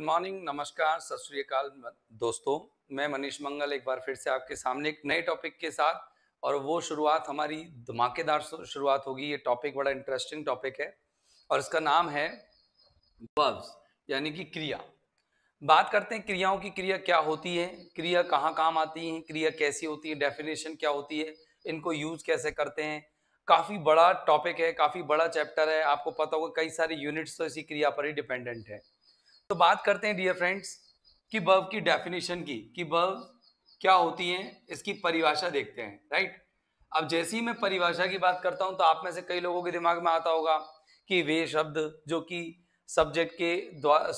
Good morning नमस्कार सत श्रीकाल दोस्तों मैं मनीष मंगल एक बार फिर से आपके सामने एक नए टॉपिक के साथ और वो शुरुआत हमारी धमाकेदार शुरुआत होगी ये टॉपिक बड़ा इंटरेस्टिंग टॉपिक है और इसका नाम है वर्ब्स यानी कि क्रिया बात करते हैं क्रियाओं की क्रिया क्या होती है क्रिया कहाँ काम आती है क्रिया कैसी होती है डेफिनेशन क्या होती है इनको यूज कैसे करते हैं काफ़ी बड़ा टॉपिक है काफ़ी बड़ा चैप्टर है आपको पता होगा कई सारे यूनिट्स तो इसी क्रिया पर ही डिपेंडेंट है तो बात करते हैं डियर फ्रेंड्स कि बर्व की डेफिनेशन की कि बर्व क्या होती है इसकी परिभाषा देखते हैं राइट अब जैसे ही मैं परिभाषा की बात करता हूं तो आप में से कई लोगों के दिमाग में आता होगा कि वे शब्द जो कि सब्जेक्ट के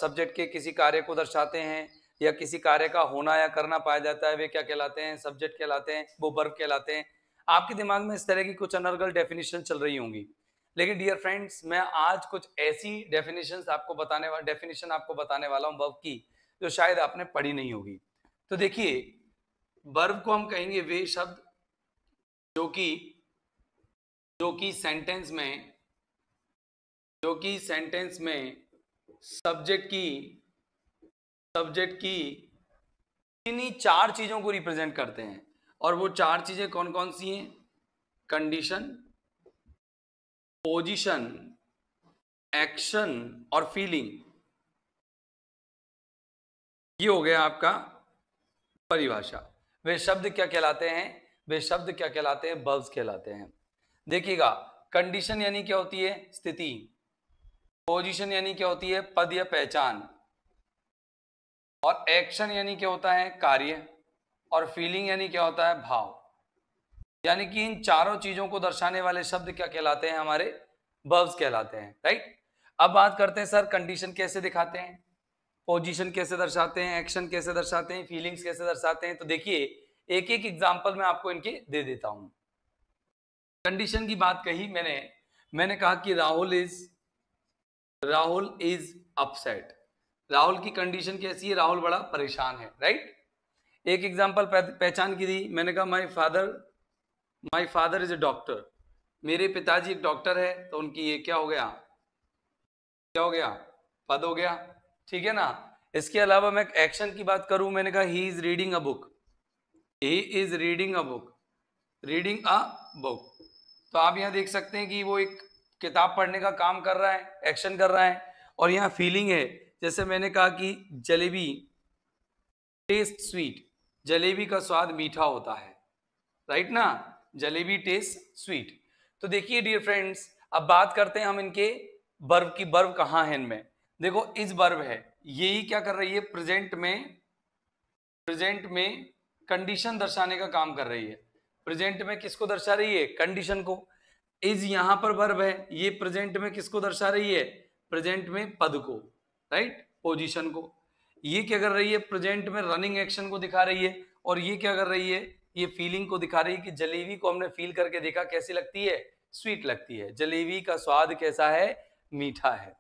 सब्जेक्ट के किसी कार्य को दर्शाते हैं या किसी कार्य का होना या करना पाया जाता है वे क्या कहलाते हैं सब्जेक्ट कहलाते हैं वो बर्व कहलाते हैं आपके दिमाग में इस तरह की कुछ अनर्गल डेफिनेशन चल रही होंगी लेकिन डियर फ्रेंड्स मैं आज कुछ ऐसी डेफिनेशन आपको बताने वाला डेफिनेशन आपको बताने वाला हूँ वर्व की जो शायद आपने पढ़ी नहीं होगी तो देखिए वर्व को हम कहेंगे वे शब्द जो कि जो कि सेंटेंस में जो कि सेंटेंस में सब्जेक्ट की सब्जेक्ट की इन्हीं चार चीज़ों को रिप्रेजेंट करते हैं और वो चार चीज़ें कौन कौन सी हैं कंडीशन पोजीशन एक्शन और फीलिंग ये हो गया आपका परिभाषा वे शब्द क्या कहलाते हैं वे शब्द क्या कहलाते हैं बब्स कहलाते हैं देखिएगा कंडीशन यानी क्या होती है स्थिति पोजीशन यानी क्या होती है पद या पहचान और एक्शन यानी क्या होता है कार्य और फीलिंग यानी क्या होता है भाव यानी कि इन चारों चीजों को दर्शाने वाले शब्द क्या कहलाते हैं हमारे वर्ब्स कहलाते हैं राइट अब बात करते हैं सर कंडीशन कैसे दिखाते हैं पोजीशन कैसे दर्शाते हैं एक्शन कैसे दर्शाते हैं फीलिंग्स कैसे दर्शाते हैं तो देखिए एक एक एग्जाम्पल मैं आपको इनके दे देता हूं कंडीशन की बात कही मैंने मैंने कहा कि Rahul is Rahul is upset Rahul की कंडीशन कैसी है राहुल बड़ा परेशान है राइट एक एग्जाम्पल पहचान की दी मैंने कहा my father my father is a doctor मेरे पिताजी एक डॉक्टर है तो उनकी ये क्या हो गया क्या हो गया पद हो गया ठीक है ना इसके अलावा मैं एक्शन की बात करूं मैंने कहा he is reading a book he is reading a book reading a book तो आप यहाँ देख सकते हैं कि वो एक किताब पढ़ने का काम कर रहा है एक्शन कर रहा है और यहाँ फीलिंग है जैसे मैंने कहा कि जलेबी टेस्ट स्वीट जलेबी का स्वाद मीठा होता है राइट ना जलेबी टेस्ट स्वीट तो देखिए डियर फ्रेंड्स अब बात करते हैं हम इनके बर्व की बर्व कहाँ है इनमें देखो इस बर्व है यही क्या कर रही है प्रेजेंट में प्रेजेंट में कंडीशन दर्शाने का काम कर रही है प्रेजेंट में किसको दर्शा रही है कंडीशन को इज यहां पर बर्व है ये प्रेजेंट में किसको दर्शा रही है प्रेजेंट में पद को राइट पोजीशन को ये क्या कर रही है प्रेजेंट में रनिंग एक्शन को दिखा रही है और ये क्या कर रही है ये फीलिंग को दिखा रही है कि जलेबी को हमने फील करके देखा कैसी लगती है स्वीट लगती है जलेबी का स्वाद कैसा है मीठा है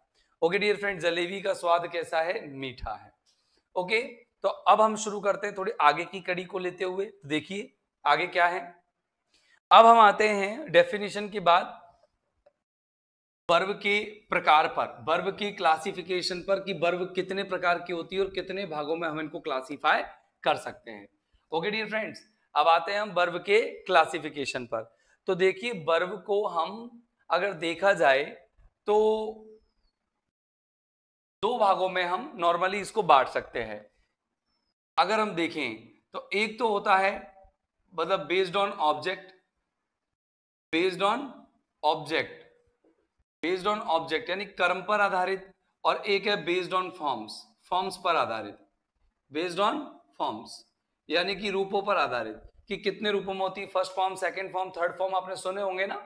ओके डियर फ्रेंड जलेबी का स्वाद कैसा है मीठा है ओके तो अब हम शुरू करते हैं थोड़ी आगे की कड़ी को लेते हुए देखिए आगे क्या है अब हम आते हैं डेफिनेशन के बाद बर्व के प्रकार पर बर्व की क्लासिफिकेशन पर कि बर्व कितने प्रकार की होती है और कितने भागों में हम इनको क्लासिफाई कर सकते हैं ओके डियर फ्रेंड्स अब आते हैं हम बर्ब के क्लासिफिकेशन पर तो देखिए बर्ब को हम अगर देखा जाए तो दो भागों में हम नॉर्मली इसको बांट सकते हैं अगर हम देखें तो एक तो होता है मतलब based on object based on object based on object यानी कर्म पर आधारित और एक है बेस्ड ऑन फॉर्म्स फॉर्म्स पर आधारित बेस्ड ऑन फॉर्म्स यानी कि रूपों पर आधारित कि कितने रूपों में होती है first form second form third form आपने सुने होंगे ना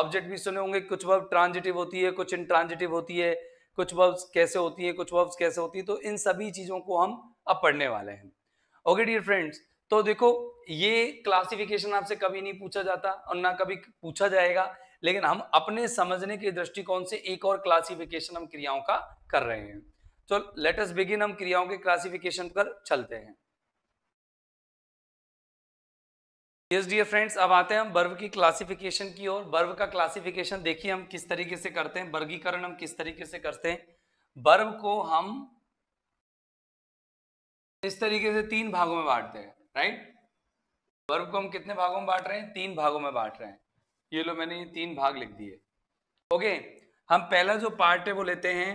ऑब्जेक्ट भी सुने होंगे कुछ वर्ब ट्रांजिटिव होती है कुछ इंट्रांजिटिव होती है कुछ वर्ब्स कैसे होती है कुछ वर्ब्स कैसे होती है तो इन सभी चीज़ों को हम अब पढ़ने वाले हैं ओके डियर फ्रेंड्स तो देखो ये क्लासिफिकेशन आपसे कभी नहीं पूछा जाता और ना कभी पूछा जाएगा लेकिन हम अपने समझने के दृष्टिकोण से एक और क्लासिफिकेशन हम क्रियाओं का कर रहे हैं तो लेटेस्ट बिगिन हम क्रियाओं के क्लासिफिकेशन पर चलते हैं यस डियर फ्रेंड्स अब आते हैं हम बर्व की क्लासिफिकेशन की ओर बर्व का क्लासिफिकेशन देखिए हम किस तरीके से करते हैं वर्गीकरण हम किस तरीके से करते हैं बर्व को हम इस तरीके से तीन भागों में बांटते हैं राइट बर्व को हम कितने भागों में बांट रहे हैं तीन भागों में बांट रहे हैं ये लो मैंने ये तीन भाग लिख दिए ओके हम पहला जो पार्ट है वो लेते हैं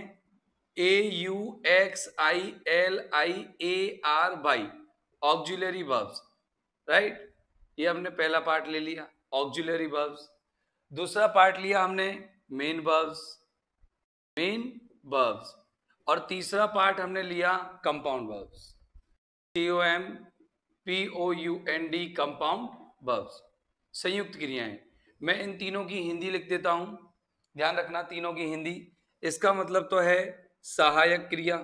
A U X I L I A R Y auxiliary verbs right ये हमने पहला पार्ट ले लिया ऑक्जुलरी बर्ब्स दूसरा पार्ट लिया हमने मेन बर्ब्स मेन बर्ब्स और तीसरा पार्ट हमने लिया compound verbs T O M P O U N D compound verbs संयुक्त क्रियाएं मैं इन तीनों की हिंदी लिख देता हूं ध्यान रखना तीनों की हिंदी इसका मतलब तो है सहायक क्रिया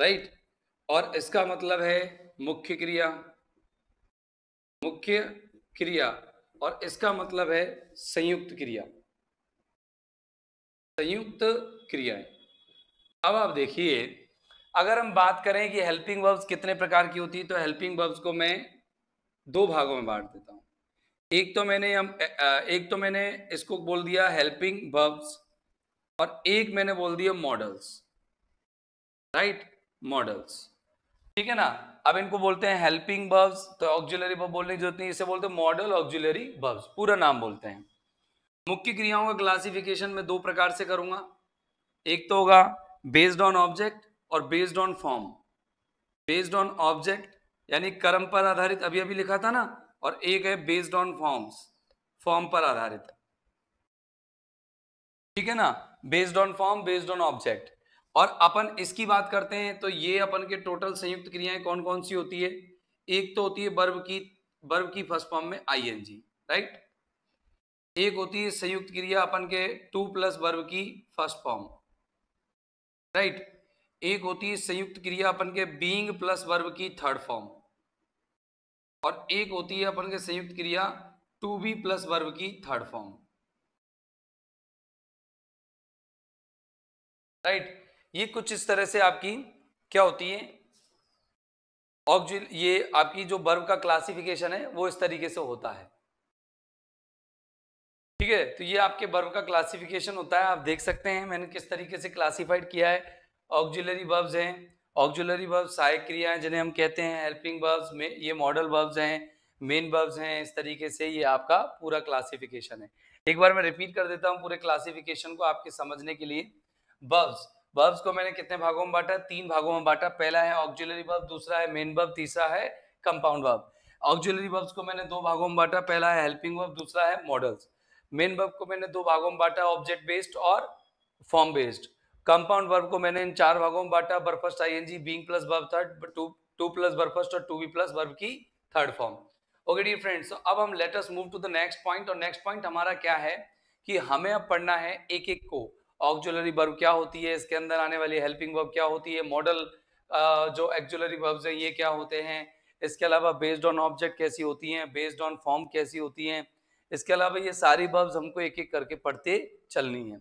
राइट और इसका मतलब है मुख्य क्रिया मुख्य क्रिया और इसका मतलब है संयुक्त क्रिया संयुक्त क्रियाएं अब आप देखिए अगर हम बात करें कि हेल्पिंग वर्ब्स कितने प्रकार की होती है तो हेल्पिंग वर्ब्स को मैं दो भागों में बांट देता हूं एक तो मैंने हम एक तो मैंने इसको बोल दिया हेल्पिंग वर्ब्स और एक मैंने बोल दिया मॉडल्स राइट मॉडल्स ठीक है ना अब इनको बोलते हैं हेल्पिंग बब्स तो ऑक्जुलरी बब बोलने की जरूरत नहीं इसे बोलते हैं मॉडल ऑक्जुलरी बब्स पूरा नाम बोलते हैं मुख्य क्रियाओं का क्लासिफिकेशन में दो प्रकार से करूंगा एक तो होगा बेस्ड ऑन ऑब्जेक्ट और based on form based on object यानी कर्म पर आधारित अभी अभी लिखा था ना और एक है बेस्ड ऑन फॉर्म्स फॉर्म पर आधारित ठीक है ना based on form based on object और अपन इसकी बात करते हैं तो ये अपन के टोटल संयुक्त क्रियाएं कौन कौन सी होती है एक तो होती है वर्ब की वर्ब की फर्स्ट फॉर्म में आईएनजी राइट एक होती है संयुक्त क्रिया अपन के टू प्लस वर्ब की फर्स्ट फॉर्म राइट एक होती है संयुक्त क्रिया अपन के बींग प्लस वर्ब की थर्ड फॉर्म और एक होती है अपन के संयुक्त क्रिया टू बी प्लस वर्ब की थर्ड फॉर्म राइट ये कुछ इस तरह से आपकी क्या होती है ऑक्जिल ये आपकी जो बर्व का क्लासिफिकेशन है वो इस तरीके से होता है ठीक है तो ये आपके बर्व का क्लासिफिकेशन होता है आप देख सकते हैं मैंने किस तरीके से क्लासिफाइड किया है ऑक्जुलरी बर्ब्स हैं ऑक्जुलरी बर्ब सहायक क्रियाएं जिन्हें हम कहते हैं हेल्पिंग बर्ब्स में ये मॉडल बर्ब्स हैं मेन बर्ब्स हैं इस तरीके से ये आपका पूरा क्लासिफिकेशन है एक बार मैं रिपीट कर देता हूँ पूरे क्लासिफिकेशन को आपके समझने के लिए बर्ब्स बर्ब्स को मैंने कितने भागों में बांटा तीन भागों में बांटा पहला है ऑक्जुलरी बर्ब दूसरा है मेन बर्ब तीसरा है कंपाउंड बर्ब ऑक्जुलरी बर्ब्स को मैंने दो भागों में बांटा पहला है हेल्पिंग बल्ब दूसरा है मॉडल्स मेन बर्ब को मैंने दो भागों में बांटा ऑब्जेक्ट बेस्ड और फॉर्म बेस्ड कंपाउंड बल्ब को मैंने इन चार भागों में बांटा verb first I N G being plus verb third to to plus verb first और टू बी प्लस बर्ब की third form okay dear friends तो अब हम let's move to the next point और नेक्स्ट पॉइंट हमारा क्या है कि हमें अब पढ़ना है एक एक को ऑक्जुलरी बर्ब क्या होती है इसके अंदर आने वाली हेल्पिंग वर्ब क्या होती है मॉडल जो एक्जुलरी वर्ब्स हैं ये क्या होते हैं इसके अलावा बेस्ड ऑन ऑब्जेक्ट कैसी होती हैं बेस्ड ऑन फॉर्म कैसी होती हैं इसके अलावा ये सारी वर्ब्स हमको एक एक करके पढ़ते चलनी है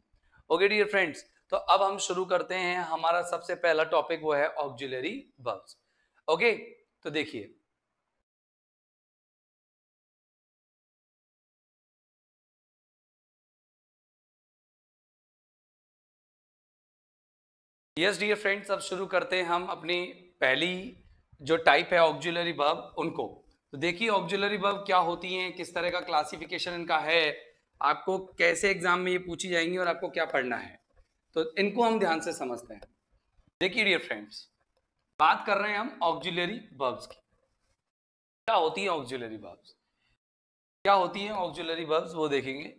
ओके डियर फ्रेंड्स तो अब हम शुरू करते हैं हमारा सबसे पहला टॉपिक वो है ऑक्जुलरी वर्ब्स ओके तो देखिए यस डियर फ्रेंड्स अब शुरू करते हैं हम अपनी पहली जो टाइप है ऑक्जुलरी बर्ब उनको तो देखिए ऑक्जुलरी बर्ब क्या होती हैं किस तरह का क्लासिफिकेशन इनका है आपको कैसे एग्जाम में ये पूछी जाएंगी और आपको क्या पढ़ना है तो इनको हम ध्यान से समझते हैं देखिए डियर फ्रेंड्स बात कर रहे हैं हम ऑक्जुलरी बर्ब्स की क्या होती है ऑक्जुलरी बर्ब्स क्या होती है ऑक्जुलरी बर्ब्स वो देखेंगे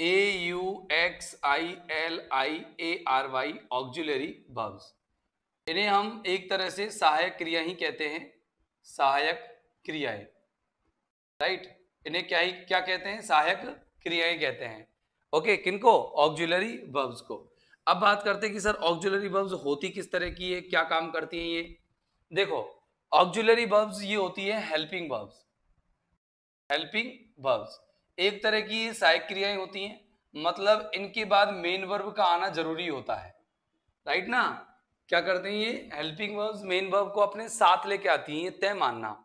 A U X I L I A R Y auxiliary verbs इन्हें हम एक तरह से सहायक क्रिया ही कहते हैं सहायक क्रियाएं राइट इन्हें क्या ही क्या कहते हैं सहायक क्रियाएं कहते हैं ओके किनको ऑक्जुलरी बब्स को अब बात करते हैं कि सर ऑक्जुलरी बब्स होती किस तरह की है क्या काम करती है ये देखो ऑक्जुलरी बब्स ये होती है हेल्पिंग बब्स हेल्पिंग बब्स एक तरह की सहायक क्रियाएं होती हैं मतलब इनके बाद मेन वर्ब का आना जरूरी होता है राइट ना क्या करते हैं ये हेल्पिंग वर्ब्स मेन वर्ब को अपने साथ लेके आती हैं ये तय मानना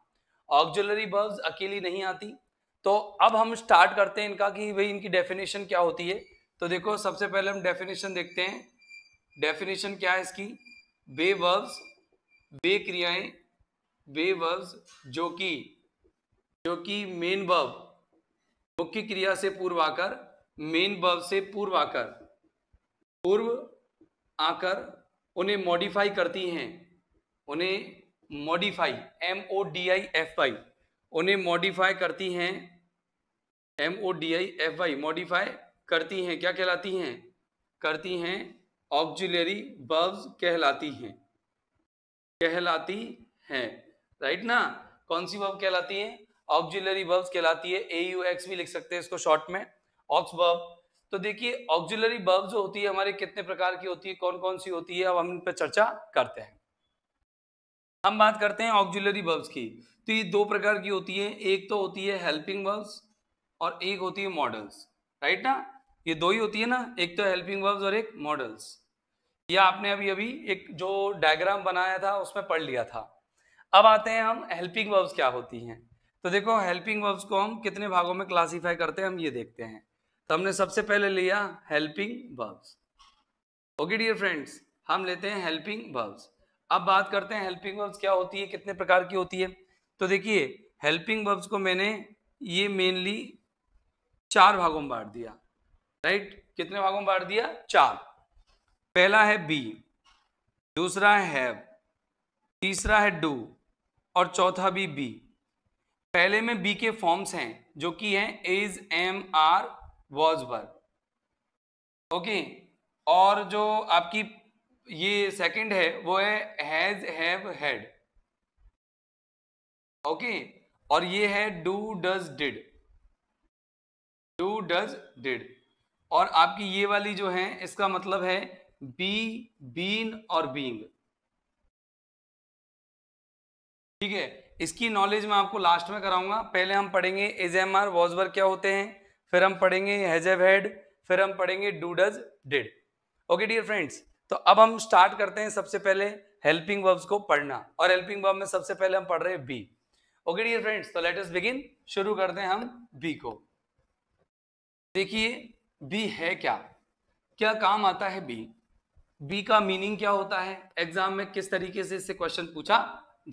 ऑक्जुलरी वर्ब्स अकेली नहीं आती तो अब हम स्टार्ट करते हैं इनका कि भाई इनकी डेफिनेशन क्या होती है तो देखो सबसे पहले हम डेफिनेशन देखते हैं डेफिनेशन क्या है इसकी बे वर्ब्स बे क्रियाएं बे वर्ब्स जो कि जो कि मेन वर्ब मुख्य क्रिया से पूर्व आकर मेन वर्ब से पूर्व आकर पूर्व आकर उन्हें मॉडिफाई करती हैं उन्हें modify M O D I F I उन्हें मॉडिफाई करती हैं M O D I F I modify करती हैं क्या कहलाती हैं करती हैं ऑक्जुलरी बर्ब्स कहलाती हैं कहलाती हैं राइट ना कौन सी वर्ब कहलाती है ऑक्जुलरी बर्ब्स कहलाती है ए यू एक्स भी लिख सकते हैं इसको शॉर्ट में ऑक्स बर्ब तो देखिए ऑक्जुलरी बर्ब जो होती है हमारे कितने प्रकार की होती है कौन कौन सी होती है अब हम इन पर चर्चा करते हैं हम बात करते हैं ऑक्जुलरी बर्ब्स की तो ये दो प्रकार की होती है एक तो होती है हेल्पिंग बर्ब्स और एक होती है मॉडल्स राइट ना ये दो ही होती है ना एक तो हेल्पिंग वर्ब्स और एक मॉडल्स ये आपने अभी अभी एक जो डायग्राम बनाया था उसमें पढ़ लिया था अब आते हैं हम हेल्पिंग वर्ब्स क्या होती हैं तो देखो हेल्पिंग वर्ब्स को हम कितने भागों में क्लासीफाई करते हैं हम ये देखते हैं तो हमने सबसे पहले लिया helping verbs okay dear friends हम लेते हैं हेल्पिंग वर्ब्स अब बात करते हैं हेल्पिंग वर्ब्स क्या होती है कितने प्रकार की होती है तो देखिए हेल्पिंग वर्ब्स को मैंने ये मेनली चार भागों में बांट दिया राइट कितने भागों में बांट दिया चार पहला है बी दूसरा है हैव तीसरा है डू और चौथा भी बी पहले में बी के फॉर्म्स हैं जो कि हैं is am are was were okay और जो आपकी ये सेकंड है वो है हैज हैव हैड ओके और ये है do does did do does did और आपकी ये वाली जो है इसका मतलब है बी बीन और बींग ठीक है इसकी नॉलेज मैं आपको लास्ट में कराऊंगा पहले हम पढ़ेंगे एजेमआर वॉजवर क्या होते हैं फिर हम पढ़ेंगे एव हेड फिर हम पढ़ेंगे do does did okay dear friends तो अब हम स्टार्ट करते हैं सबसे पहले हेल्पिंग वर्ब्स को पढ़ना और हेल्पिंग वर्ब में सबसे पहले हम पढ़ रहे हैं बी ओके डियर फ्रेंड्स तो लेट अस बिगिन शुरू करते हैं हम बी को देखिए बी है क्या क्या काम आता है बी बी का मीनिंग क्या होता है एग्जाम में किस तरीके से इससे क्वेश्चन पूछा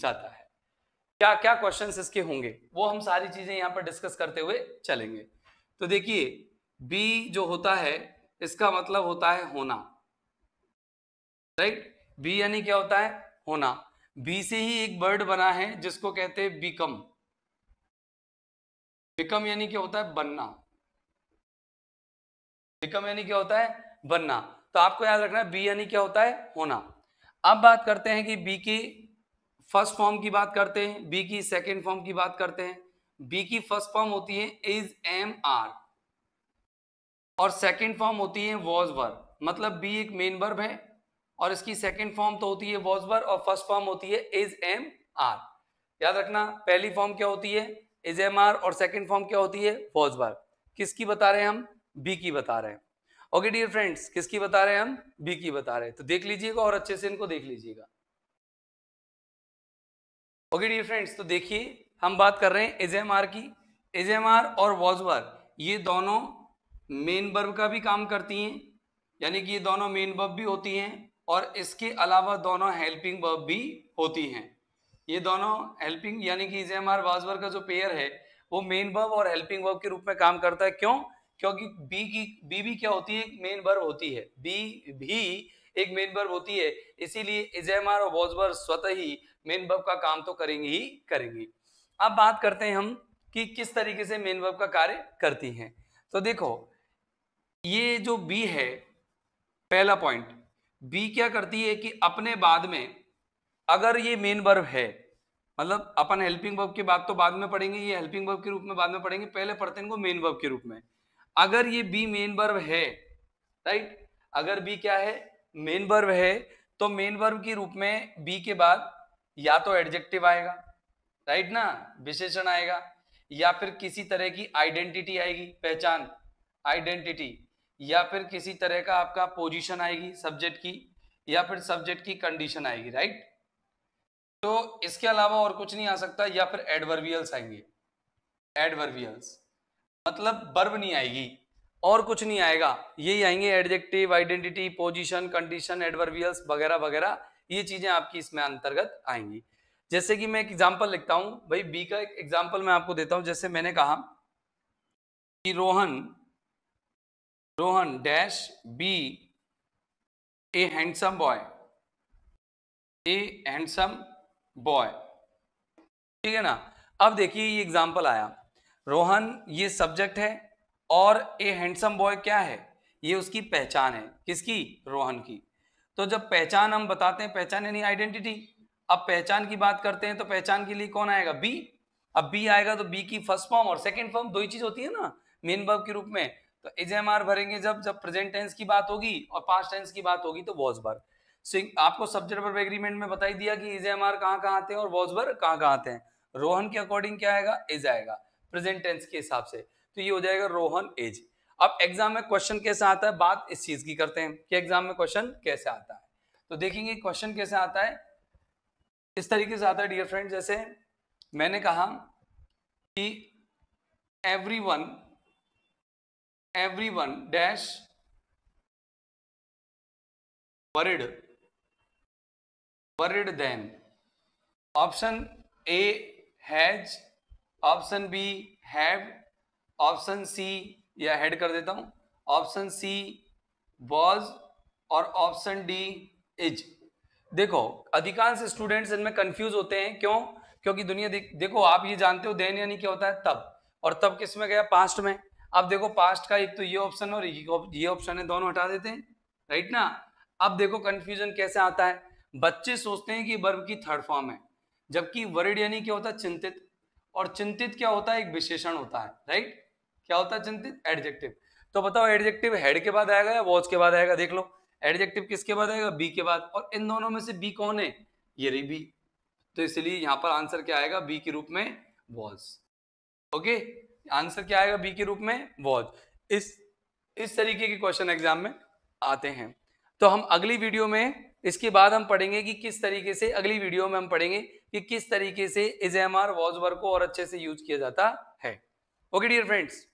जाता है क्या क्या क्वेश्चन इसके होंगे वो हम सारी चीजें यहाँ पर डिस्कस करते हुए चलेंगे तो देखिए बी जो होता है इसका मतलब होता है होना राइट right? बी यानी क्या होता है होना बी से ही एक वर्ड बना है जिसको कहते हैं बिकम बिकम यानी क्या होता है बनना बिकम यानी क्या होता है बनना तो आपको याद रखना बी यानी क्या होता है होना अब बात करते हैं कि बी की फर्स्ट फॉर्म की बात करते हैं बी की सेकेंड फॉर्म की बात करते हैं बी की फर्स्ट फॉर्म होती है इज एम आर और सेकेंड फॉर्म होती है वॉज वर्ब मतलब बी एक मेन वर्ब है और इसकी सेकेंड फॉर्म तो होती है वॉज वर्ब और फर्स्ट फॉर्म होती है इज एम आर याद रखना पहली फॉर्म क्या होती है इज एम आर और सेकेंड फॉर्म क्या होती है वॉज वर्ब किसकी बता रहे हैं हम बी की बता रहे हैं ओके डियर फ्रेंड्स किसकी बता रहे हैं हम बी की बता रहे हैं तो देख लीजिएगा और अच्छे से इनको देख लीजिएगा ओके डियर फ्रेंड्स तो देखिए हम बात कर रहे हैं आर की आर और वॉजवर ये दोनों मेन बर्ब का भी काम करती हैं यानी कि ये दोनों मेन बर्ब भी होती हैं और इसके अलावा दोनों हेल्पिंग बर्ब भी होती हैं ये दोनों हेल्पिंग यानी कि आर वॉजवर का जो पेयर है वो मेन बर्ब और हेल्पिंग बर्ब के रूप में काम करता है क्यों क्योंकि बी की बी भी क्या होती है मेन बर्ब होती है बी भी एक मेन बर्ब होती है इसीलिए इजेमार और वॉजबर स्वतः ही मेन बर्ब का काम तो करेंगे ही करेंगी अब बात करते हैं हम कि किस तरीके से मेन वर्ब का कार्य करती हैं तो देखो ये जो बी है पहला पॉइंट बी क्या करती है कि अपने बाद में अगर ये मेन वर्ब है मतलब अपन हेल्पिंग वर्ब की बात तो बाद में पढ़ेंगे ये हेल्पिंग वर्ब के रूप में बाद में पढ़ेंगे पहले पढ़ते हैं इनको मेन वर्ब के रूप में अगर ये बी मेन वर्ब है राइट अगर बी क्या है मेन वर्व है तो मेन वर्व के रूप में बी के बाद या तो एडजेक्टिव आएगा राइट ना विशेषण आएगा या फिर किसी तरह की आइडेंटिटी आएगी पहचान आइडेंटिटी या फिर किसी तरह का आपका पोजीशन आएगी सब्जेक्ट की या फिर सब्जेक्ट की कंडीशन आएगी राइट तो इसके अलावा और कुछ नहीं आ सकता या फिर एडवर्बियल्स आएंगे एडवर्बियल्स मतलब बर्व नहीं आएगी और कुछ नहीं आएगा यही आएंगे adjective identity position condition adverbials वगैरह वगैरह ये चीजें आपकी इसमें अंतर्गत आएंगी जैसे कि मैं एक एग्जाम्पल लिखता हूँ भाई बी का एक एग्जाम्पल मैं आपको देता हूँ जैसे मैंने कहा कि Rohan Rohan dash be a handsome boy a handsome boy ठीक है ना अब देखिए ये एग्जाम्पल आया रोहन ये सब्जेक्ट है और ए हैंडसम बॉय क्या है ये उसकी पहचान है किसकी रोहन की तो जब पहचान हम बताते हैं पहचान यानी आइडेंटिटी अब पहचान की बात करते हैं तो पहचान के लिए कौन आएगा बी अब बी आएगा तो बी की फर्स्ट फॉर्म और सेकेंड फॉर्म दो ही चीज होती है ना मेन वर्ब के रूप में तो एज एम आर भरेंगे जब जब प्रेजेंट टेंस की बात होगी और पास्ट टेंस की बात होगी तो वॉज बार सो आपको सब्जेक्ट वर्ब एग्रीमेंट में बताई दिया कि इज एम आर कहाँ कहाँ आते हैं और वॉज बार कहाँ कहाँ आते हैं रोहन के अकॉर्डिंग क्या आएगा इज आएगा प्रेजेंट टेंस के हिसाब से तो ये हो जाएगा रोहन एज अब एग्जाम में क्वेश्चन कैसे आता है बात इस चीज की करते हैं कि एग्जाम में क्वेश्चन कैसे आता है तो देखेंगे क्वेश्चन कैसे आता है इस तरीके से आता है डियर फ्रेंड जैसे मैंने कहा कि every one every one dash word word then option A has option B have option C या हेड कर देता हूं ऑप्शन सी वॉज और ऑप्शन डी इज देखो अधिकांश स्टूडेंट्स इनमें कंफ्यूज होते हैं क्यों क्योंकि दुनिया देख, देखो आप ये जानते हो देन यानी क्या होता है तब और तब किस में गया पास्ट में अब देखो पास्ट का एक तो ये ऑप्शन और ये ऑप्शन है दोनों हटा देते हैं राइट ना अब देखो कंफ्यूजन कैसे आता है बच्चे सोचते हैं कि वर्ब की थर्ड फॉर्म है जबकि वर्ड यानी क्या होता है चिंतित और चिंतित क्या होता है एक विशेषण होता है राइट क्या होता है चिंतित एडजेक्टिव तो बताओ एडजेक्टिव हेड के बाद आएगा या वॉच के बाद आएगा देख लो एडजेक्टिव किसके बाद आएगा बी के बाद और इन दोनों में से बी कौन है ये रही बी तो इसलिए यहाँ पर आंसर क्या आएगा बी के रूप में वॉज ओके आंसर क्या आएगा बी के रूप में वॉज इस इस तरीके के क्वेश्चन एग्जाम में आते हैं तो हम अगली वीडियो में इसके बाद हम पढ़ेंगे कि किस तरीके से अगली वीडियो में हम पढ़ेंगे कि किस तरीके से इज एम आर वर्क को और अच्छे से यूज किया जाता है ओके डियर फ्रेंड्स